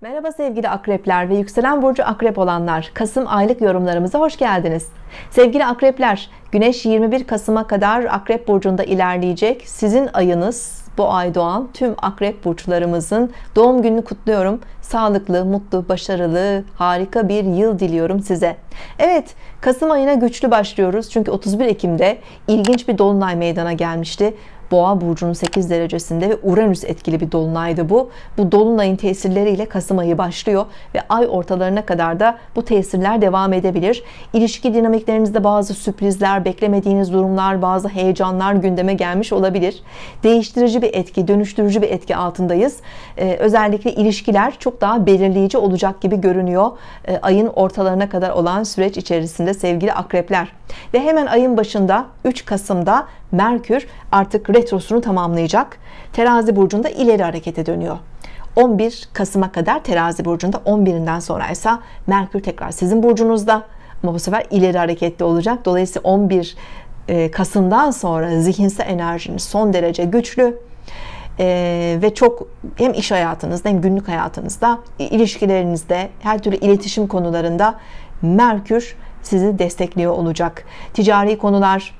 Merhaba sevgili akrepler ve yükselen burcu akrep olanlar. Kasım aylık yorumlarımıza hoş geldiniz. Sevgili akrepler, Güneş 21 Kasım'a kadar akrep burcunda ilerleyecek. Sizin ayınız bu ay doğan tüm akrep burçlarımızın doğum gününü kutluyorum. Sağlıklı, mutlu, başarılı, harika bir yıl diliyorum size. Evet, Kasım ayına güçlü başlıyoruz. Çünkü 31 Ekim'de ilginç bir dolunay meydana gelmişti. Boğa burcunun 8 derecesinde ve Uranüs etkili bir dolunaydı bu. Bu dolunayın tesirleriyle Kasım ayı başlıyor ve ay ortalarına kadar da bu tesirler devam edebilir. İlişki dinamiklerinizde bazı sürprizler, beklemediğiniz durumlar, bazı heyecanlar gündeme gelmiş olabilir. Değiştirici bir etki, dönüştürücü bir etki altındayız. Ee, özellikle ilişkiler çok daha belirleyici olacak gibi görünüyor ee, ayın ortalarına kadar olan süreç içerisinde sevgili akrepler. Ve hemen ayın başında 3 Kasım'da Merkür artık retrosunu tamamlayacak. Terazi burcunda ileri harekete dönüyor. 11 Kasım'a kadar terazi burcunda 11'inden sonra ise Merkür tekrar sizin burcunuzda ama bu sefer ileri hareketli olacak. Dolayısıyla 11 e, Kasım'dan sonra zihinsel enerjiniz son derece güçlü ee, ve çok hem iş hayatınızda hem günlük hayatınızda e, ilişkilerinizde her türlü iletişim konularında Merkür sizi destekliyor olacak. Ticari konular,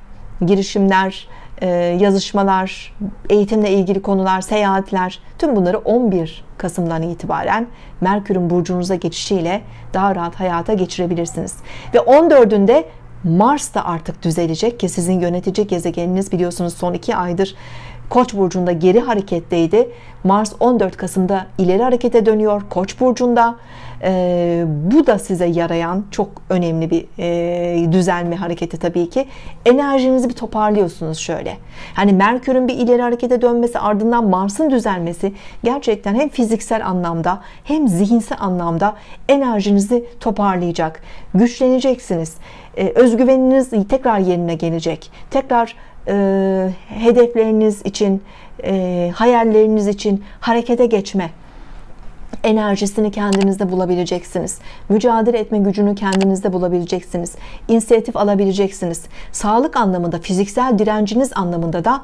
girişimler, e, yazışmalar, eğitimle ilgili konular, seyahatler tüm bunları 11 Kasım'dan itibaren Merkür'ün burcunuza geçişiyle daha rahat hayata geçirebilirsiniz. Ve 14'ünde Mars da artık düzelecek ki sizin yönetici gezegeniniz biliyorsunuz son iki aydır Koç burcunda geri hareketteydi. Mars 14 Kasım'da ileri harekete dönüyor Koç burcunda. Ee, bu da size yarayan çok önemli bir e, düzelme hareketi tabii ki. Enerjinizi bir toparlıyorsunuz şöyle. Hani Merkür'ün bir ileri harekete dönmesi ardından Mars'ın düzelmesi gerçekten hem fiziksel anlamda hem zihinsel anlamda enerjinizi toparlayacak. Güçleneceksiniz. Ee, özgüveniniz tekrar yerine gelecek. Tekrar e, hedefleriniz için, e, hayalleriniz için harekete geçme enerjisini kendinizde bulabileceksiniz. Mücadele etme gücünü kendinizde bulabileceksiniz. İnisiyatif alabileceksiniz. Sağlık anlamında, fiziksel direnciniz anlamında da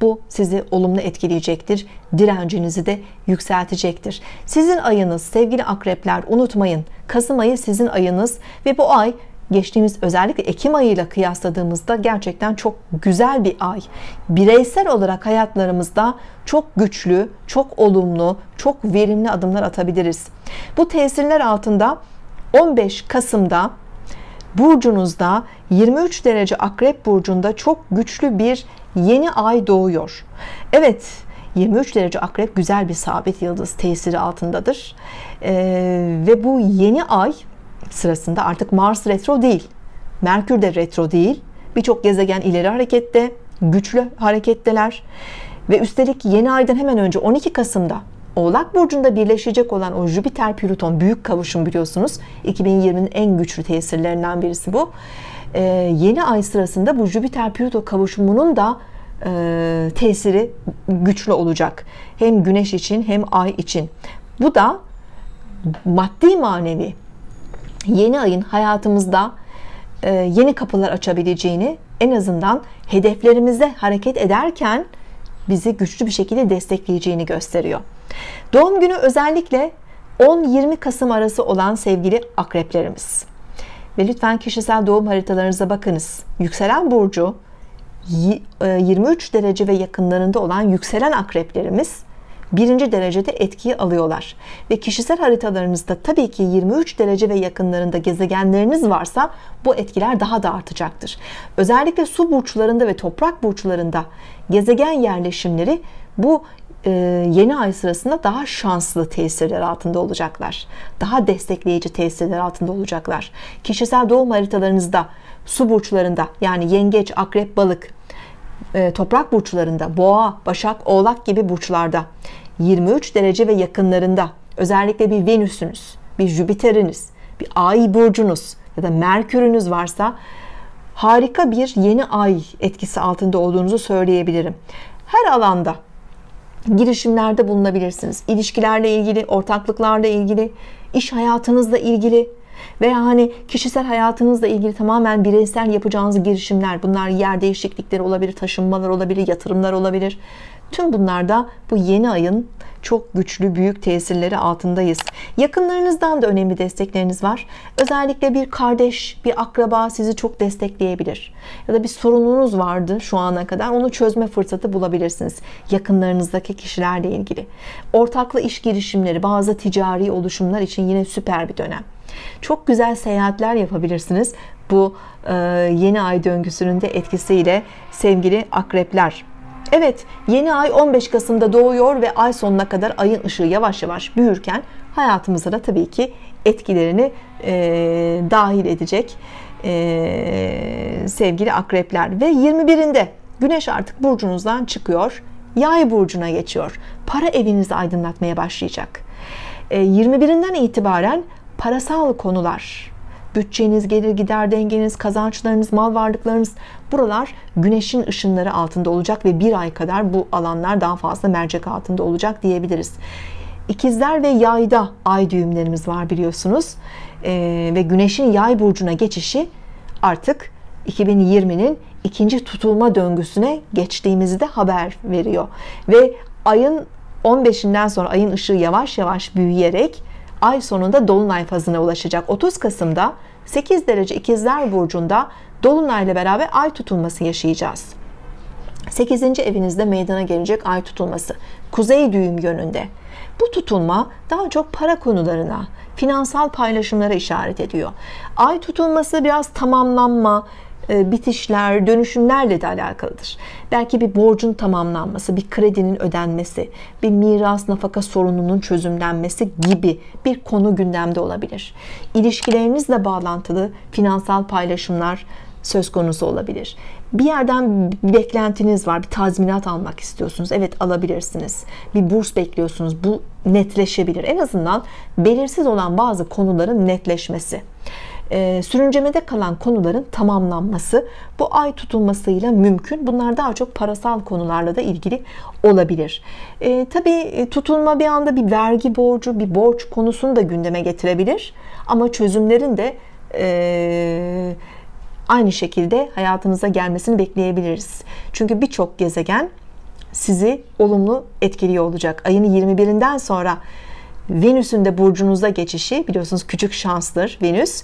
bu sizi olumlu etkileyecektir. Direncinizi de yükseltecektir. Sizin ayınız sevgili akrepler unutmayın. Kasım ayı sizin ayınız ve bu ay geçtiğimiz özellikle Ekim ayıyla kıyasladığımızda gerçekten çok güzel bir ay. Bireysel olarak hayatlarımızda çok güçlü, çok olumlu, çok verimli adımlar atabiliriz. Bu tesirler altında 15 Kasım'da burcunuzda 23 derece Akrep burcunda çok güçlü bir yeni ay doğuyor. Evet, 23 derece akrep güzel bir sabit yıldız tesiri altındadır. Ee, ve bu yeni ay sırasında artık Mars retro değil. Merkür de retro değil. Birçok gezegen ileri harekette, güçlü hareketteler. Ve üstelik yeni aydan hemen önce 12 Kasım'da Oğlak Burcu'nda birleşecek olan o Jüpiter Plüton büyük kavuşum biliyorsunuz. 2020'nin en güçlü tesirlerinden birisi bu. Ee, yeni ay sırasında bu Jüpiter Plüton kavuşumunun da e, tesiri güçlü olacak. Hem güneş için hem ay için. Bu da maddi manevi yeni ayın hayatımızda e, yeni kapılar açabileceğini en azından hedeflerimize hareket ederken bizi güçlü bir şekilde destekleyeceğini gösteriyor. Doğum günü özellikle 10-20 Kasım arası olan sevgili akreplerimiz. Ve lütfen kişisel doğum haritalarınıza bakınız. Yükselen burcu 23 e, derece ve yakınlarında olan yükselen akreplerimiz birinci derecede etkiyi alıyorlar. Ve kişisel haritalarınızda tabii ki 23 derece ve yakınlarında gezegenleriniz varsa bu etkiler daha da artacaktır. Özellikle su burçlarında ve toprak burçlarında gezegen yerleşimleri bu e, yeni ay sırasında daha şanslı tesirler altında olacaklar. Daha destekleyici tesirler altında olacaklar. Kişisel doğum haritalarınızda su burçlarında yani yengeç, akrep, balık e, toprak burçlarında boğa, başak, oğlak gibi burçlarda 23 derece ve yakınlarında özellikle bir venüsünüz, bir jüpiteriniz, bir ay burcunuz ya da merkürünüz varsa harika bir yeni ay etkisi altında olduğunuzu söyleyebilirim. Her alanda girişimlerde bulunabilirsiniz. İlişkilerle ilgili, ortaklıklarla ilgili, iş hayatınızla ilgili, veya hani kişisel hayatınızla ilgili tamamen bireysel yapacağınız girişimler, bunlar yer değişiklikleri olabilir, taşınmalar olabilir, yatırımlar olabilir. Tüm bunlarda bu yeni ayın çok güçlü büyük tesirleri altındayız. Yakınlarınızdan da önemli destekleriniz var. Özellikle bir kardeş, bir akraba sizi çok destekleyebilir. Ya da bir sorununuz vardı şu ana kadar onu çözme fırsatı bulabilirsiniz. Yakınlarınızdaki kişilerle ilgili. Ortaklı iş girişimleri, bazı ticari oluşumlar için yine süper bir dönem. Çok güzel seyahatler yapabilirsiniz. Bu e, yeni ay döngüsünün de etkisiyle sevgili akrepler. Evet yeni ay 15 Kasım'da doğuyor ve ay sonuna kadar ayın ışığı yavaş yavaş büyürken hayatımıza da tabii ki etkilerini e, dahil edecek e, sevgili akrepler. Ve 21'inde güneş artık burcunuzdan çıkıyor yay burcuna geçiyor. Para evinizi aydınlatmaya başlayacak. 21'inden e, itibaren parasal konular, bütçeniz, gelir gider dengeniz, kazançlarınız, mal varlıklarınız buralar güneşin ışınları altında olacak ve bir ay kadar bu alanlar daha fazla mercek altında olacak diyebiliriz. İkizler ve yayda ay düğümlerimiz var biliyorsunuz ee, ve güneşin yay burcuna geçişi artık 2020'nin ikinci tutulma döngüsüne geçtiğimizi de haber veriyor. Ve ayın 15'inden sonra ayın ışığı yavaş yavaş büyüyerek ay sonunda dolunay fazına ulaşacak. 30 Kasım'da 8 derece ikizler burcunda dolunayla beraber ay tutulması yaşayacağız. 8. evinizde meydana gelecek ay tutulması kuzey düğüm yönünde. Bu tutulma daha çok para konularına, finansal paylaşımlara işaret ediyor. Ay tutulması biraz tamamlanma, e, bitişler, dönüşümlerle de alakalıdır. Belki bir borcun tamamlanması, bir kredinin ödenmesi, bir miras nafaka sorununun çözümlenmesi gibi bir konu gündemde olabilir. İlişkilerinizle bağlantılı finansal paylaşımlar söz konusu olabilir. Bir yerden bir beklentiniz var, bir tazminat almak istiyorsunuz. Evet alabilirsiniz. Bir burs bekliyorsunuz. Bu netleşebilir. En azından belirsiz olan bazı konuların netleşmesi e, sürüncemede kalan konuların tamamlanması bu ay tutulmasıyla mümkün. Bunlar daha çok parasal konularla da ilgili olabilir. Ee, e, tabii tutulma bir anda bir vergi borcu, bir borç konusunu da gündeme getirebilir. Ama çözümlerin de e, aynı şekilde hayatımıza gelmesini bekleyebiliriz. Çünkü birçok gezegen sizi olumlu etkiliyor olacak. Ayın 21'inden sonra Venüs'ün de burcunuza geçişi biliyorsunuz küçük şanstır Venüs.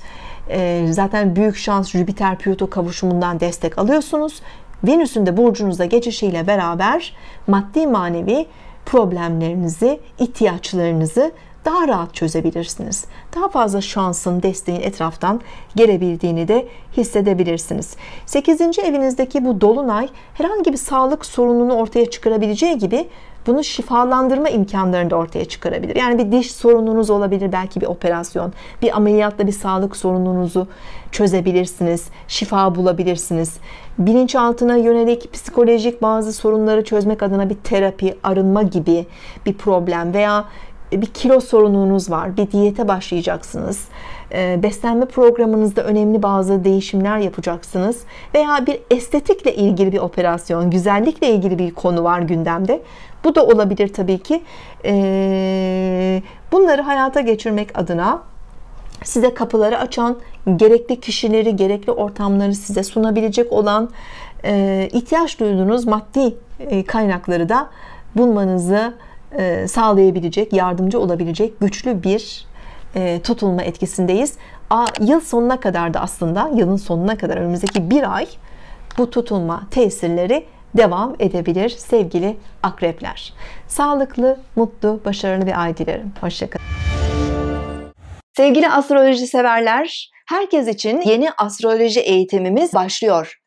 Ee, zaten büyük şans Jüpiter Pluto kavuşumundan destek alıyorsunuz. Venüs'ün de burcunuza geçişiyle beraber maddi manevi problemlerinizi, ihtiyaçlarınızı daha rahat çözebilirsiniz. Daha fazla şansın, desteğin etraftan gelebildiğini de hissedebilirsiniz. 8. evinizdeki bu dolunay herhangi bir sağlık sorununu ortaya çıkarabileceği gibi bunu şifalandırma imkanlarını da ortaya çıkarabilir. Yani bir diş sorununuz olabilir, belki bir operasyon, bir ameliyatla bir sağlık sorununuzu çözebilirsiniz, şifa bulabilirsiniz. Bilinçaltına yönelik psikolojik bazı sorunları çözmek adına bir terapi, arınma gibi bir problem veya e, bir kilo sorununuz var, bir diyete başlayacaksınız, e, beslenme programınızda önemli bazı değişimler yapacaksınız veya bir estetikle ilgili bir operasyon, güzellikle ilgili bir konu var gündemde. Bu da olabilir tabii ki. E, bunları hayata geçirmek adına size kapıları açan gerekli kişileri, gerekli ortamları size sunabilecek olan ihtiyaç duyduğunuz maddi kaynakları da bulmanızı e, sağlayabilecek, yardımcı olabilecek güçlü bir e, tutulma etkisindeyiz. Yıl sonuna kadar da aslında yılın sonuna kadar önümüzdeki bir ay bu tutulma tesirleri devam edebilir sevgili akrepler. Sağlıklı, mutlu, başarılı bir ay dilerim. Hoşçakalın. Sevgili astroloji severler, herkes için yeni astroloji eğitimimiz başlıyor.